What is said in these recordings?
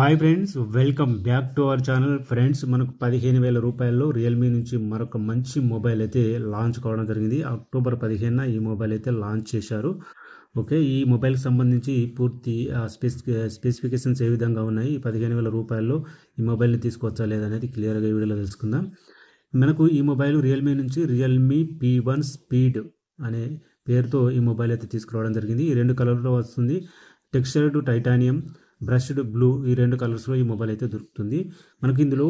hi friends welcome back to our channel friends మనకు పదిహేను వేల రూపాయల్లో రియల్మీ నుంచి మరొక మంచి మొబైల్ అయితే లాంచ్ కావడం జరిగింది అక్టోబర్ పదిహేనున ఈ మొబైల్ అయితే లాంచ్ చేశారు ఓకే ఈ మొబైల్కి సంబంధించి పూర్తి స్పెసిఫికేషన్స్ ఏ విధంగా ఉన్నాయి పదిహేను వేల రూపాయల్లో ఈ మొబైల్ని తీసుకోవచ్చా లేదనేది క్లియర్గా ఈ వీడియోలో తెలుసుకుందాం మనకు ఈ మొబైల్ రియల్మీ నుంచి రియల్మీ పీ వన్ స్పీడ్ అనే పేరుతో ఈ మొబైల్ అయితే తీసుకురావడం జరిగింది ఈ రెండు కలర్లో వస్తుంది textured titanium brushed blue ఈ రెండు కలర్స్లో ఈ మొబైల్ అయితే దొరుకుతుంది మనకి ఇందులో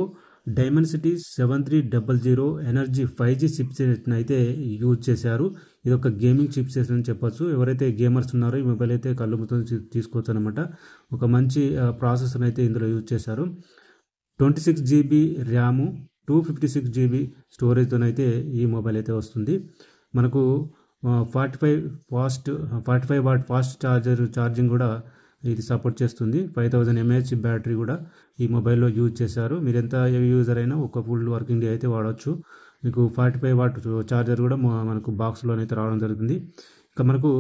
Dimensity seven three double zero energy five G చిప్సెట్ని అయితే యూజ్ చేశారు ఇది ఒక గేమింగ్ చిప్సెట్ అని చెప్పొచ్చు ఎవరైతే గేమర్స్ ఉన్నారో ఈ మొబైల్ అయితే కళ్ళు తీసుకోవచ్చు అనమాట ఒక మంచి ప్రాసెసర్ అయితే ఇందులో యూజ్ చేశారు twenty six GB RAM two fifty six GB స్టోరేజ్తోనైతే ఈ మొబైల్ అయితే వస్తుంది మనకు forty five fast forty five watt fast charger charging కూడా ఇది సపోర్ట్ చేస్తుంది ఫైవ్ థౌజండ్ ఎంఏహెచ్ బ్యాటరీ కూడా ఈ మొబైల్లో యూజ్ చేశారు మీరు ఎంత హెవీ యూజర్ అయినా ఒక ఫుల్ వర్కింగ్ డే అయితే వాడవచ్చు మీకు ఫార్టీ ఫైవ్ వాట్ ఛార్జర్ కూడా మనకు బాక్స్లోనైతే రావడం జరుగుతుంది ఇక మనకు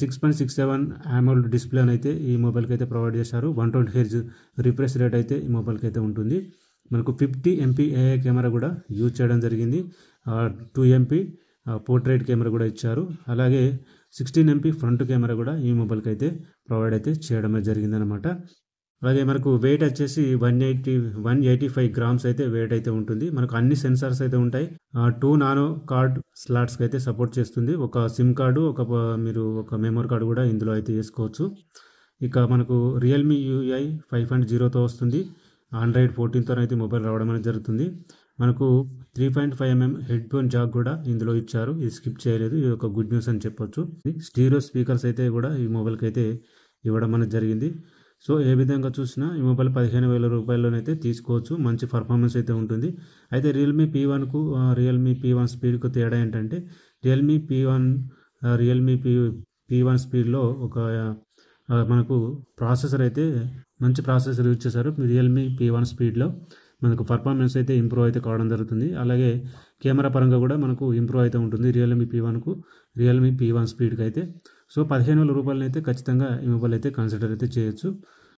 six point six seven AMOLED display అయితే ఈ మొబైల్కి అయితే ప్రొవైడ్ చేశారు one twenty hertz refresh rate అయితే ఈ మొబైల్కి అయితే ఉంటుంది మనకు ఫిఫ్టీ ఎంపీ ఏఐ కెమెరా కూడా యూజ్ చేయడం జరిగింది టూ ఎంపీ పోర్ట్రేట్ కెమెరా కూడా ఇచ్చారు అలాగే సిక్స్టీన్ ఎంపీ ఫ్రంట్ కెమెరా కూడా ఈ మొబైల్కి అయితే ప్రొవైడ్ అయితే చేయడం జరిగిందనమాట అలాగే మనకు వెయిట్ వచ్చేసి one eighty one eighty five grams అయితే వెయిట్ అయితే ఉంటుంది మనకు అన్ని సెన్సార్స్ అయితే ఉంటాయి టూ నానో కార్డ్ స్లాట్స్కి అయితే సపోర్ట్ చేస్తుంది ఒక సిమ్ కార్డు ఒక మీరు ఒక మెమరీ కార్డు కూడా ఇందులో అయితే వేసుకోవచ్చు ఇక మనకు రియల్మీ యూఐ ఫైవ్ పాయింట్ జీరోతో వస్తుంది ఆండ్రాయిడ్ ఫోర్టీన్తో అయితే మొబైల్ రావడం అనేది జరుగుతుంది మనకు three point five MM headphone jack కూడా ఇందులో ఇచ్చారు ఇది స్కిప్ చేయలేదు ఇది ఒక గుడ్ న్యూస్ అని చెప్పొచ్చు స్టీరో స్పీకర్స్ అయితే కూడా ఈ మొబైల్కి అయితే ఇవ్వడం అనేది జరిగింది సో ఏ విధంగా చూసినా ఈ మొబైల్ పదిహేను వేల రూపాయల్లోనైతే తీసుకోవచ్చు మంచి పర్ఫార్మెన్స్ అయితే ఉంటుంది అయితే రియల్మీ పీ వన్కు రియల్మీ పీ వన్ స్పీడ్కు తేడా ఏంటంటే Realme P one Realme P P one స్పీడ్లో ఒక మనకు ప్రాసెసర్ అయితే మంచి ప్రాసెసర్ యూజ్ చేశారు రియల్మీ పీ వన్ స్పీడ్లో మనకు పర్ఫార్మెన్స్ అయితే ఇంప్రూవ్ అయితే కావడం జరుగుతుంది అలాగే కెమెరా పరంగా కూడా మనకు ఇంప్రూవ్ అయితే ఉంటుంది రియల్మీ పీ వన్కు రియల్మీ పీ వన్ స్పీడ్కి అయితే సో పదిహేను వేల అయితే ఖచ్చితంగా ఈ మొబైల్ అయితే కన్సిడర్ అయితే చేయొచ్చు